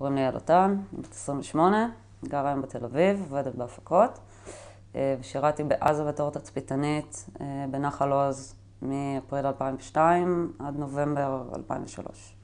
קוראים לי ילוטן, בת 28, גרה היום בתל אביב, עובדת בהפקות. אה, ושירתי בעזה בתור תצפיתנית אה, בנחל עוז מאפריל 2002 עד נובמבר 2003.